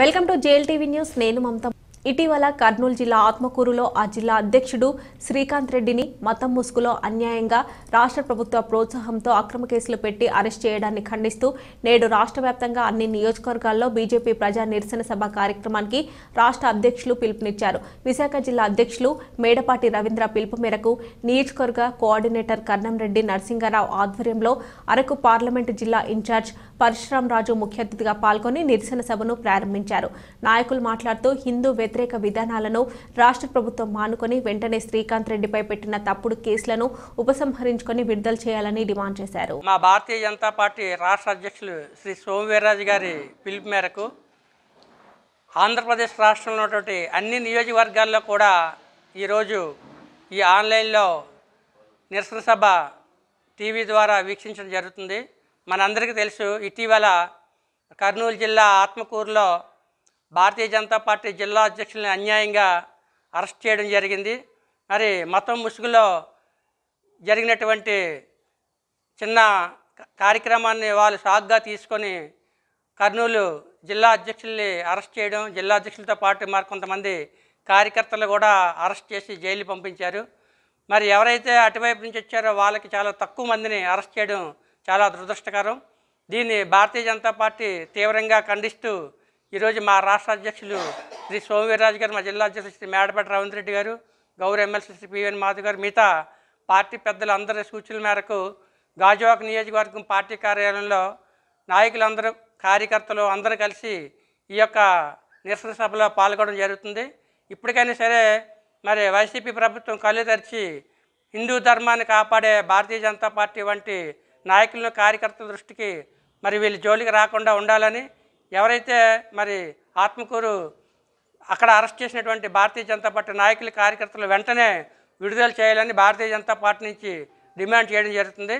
welcome to JL TV news నేను మమత ఇటీవల కర్నూలు జిల్లా ఆత్మకూరులో ఆ జిల్లా అధ్యక్షుడు శ్రీకాంత్ రెడ్డిని మతం ముసుగులో అన్యాయంగా రాష్ట్ర ప్రభుత్వ ప్రోత్సాహంతో అక్రమ కేసులు పెట్టి అరెస్ట్ చేయడాన్ని ఖండిస్తూ నేడు రాష్ట అన్ని నియోజకవర్గాల్లో బీజేపీ ప్రజా నిరసన సభ కార్యక్రమానికి రాష్ట్ర అధ్యక్షులు పిలుపునిచ్చారు విశాఖ జిల్లా అధ్యక్షులు మేడపాటి రవీంద్ర పిలుపు మేరకు నియోజకవర్గ కోఆర్డినేటర్ కర్ణంరెడ్డి నరసింగారావు ఆధ్వర్యంలో అరకు పార్లమెంటు జిల్లా ఇన్ఛార్జ్ పరశురాం రాజు ముఖ్య అతిథిగా పాల్గొని నిరసన సభను ప్రారంభించారు నాయకులు మాట్లాడుతూ హిందూ వ్యతిరేక విధానాలను రాష్ట్ర ప్రభుత్వం మానుకొని వెంటనే శ్రీకాంత్ రెడ్డిపై పెట్టిన తప్పుడు కేసులను ఉపసంహరించుకొని విడుదల చేయాలని డిమాండ్ చేశారు మా భారతీయ జనతా పార్టీ రాష్ట్ర అధ్యక్షులు శ్రీ సోమవీర్రాజు గారి పిలుపు మేరకు ఆంధ్రప్రదేశ్ రాష్ట్రంలో ఉన్నటువంటి అన్ని నియోజకవర్గాల్లో కూడా ఈరోజు ఈ ఆన్లైన్లో నిరసన సభ టీవీ ద్వారా వీక్షించడం జరుగుతుంది మనందరికీ తెలుసు ఇటీవల కర్నూలు జిల్లా ఆత్మకూరులో భారతీయ జనతా పార్టీ జిల్లా అధ్యక్షుల్ని అన్యాయంగా అరెస్ట్ చేయడం జరిగింది మరి మతం ముసుగులో జరిగినటువంటి చిన్న కార్యక్రమాన్ని వాళ్ళు సాగ్గా తీసుకొని కర్నూలు జిల్లా అధ్యక్షుల్ని అరెస్ట్ చేయడం జిల్లా అధ్యక్షులతో పాటు మరి కొంతమంది కార్యకర్తలు కూడా అరెస్ట్ చేసి జైలు పంపించారు మరి ఎవరైతే అటువైపు నుంచి వచ్చారో వాళ్ళకి చాలా తక్కువ మందిని అరెస్ట్ చేయడం చాలా దురదృష్టకరం దీన్ని భారతీయ జనతా పార్టీ తీవ్రంగా ఖండిస్తూ ఈరోజు మా రాష్ట్ర అధ్యక్షులు శ్రీ సోమవీరరాజు గారు మా జిల్లా అధ్యక్షులు శ్రీ మేడపేట రవీంద్ర రెడ్డి గారు గౌరవ ఎమ్మెల్సీ శ్రీ పివిఎన్ మాధవ్ గారు మిగతా పార్టీ పెద్దలందరి సూచనల మేరకు గాజువాక నియోజకవర్గం పార్టీ కార్యాలయంలో నాయకులందరూ కార్యకర్తలు అందరూ కలిసి ఈ యొక్క నిరసన సభలో పాల్గొనడం జరుగుతుంది ఇప్పటికైనా సరే మరి వైసీపీ ప్రభుత్వం కళ్ళు తెరిచి హిందూ ధర్మాన్ని కాపాడే భారతీయ జనతా పార్టీ వంటి నాయకులను కార్యకర్తల దృష్టికి మరి వీళ్ళు జోలికి రాకుండా ఉండాలని ఎవరైతే మరి ఆత్మకూరు అక్కడ అరెస్ట్ చేసినటువంటి భారతీయ జనతా పార్టీ నాయకులు కార్యకర్తలు వెంటనే విడుదల చేయాలని భారతీయ జనతా పార్టీ నుంచి డిమాండ్ చేయడం జరుగుతుంది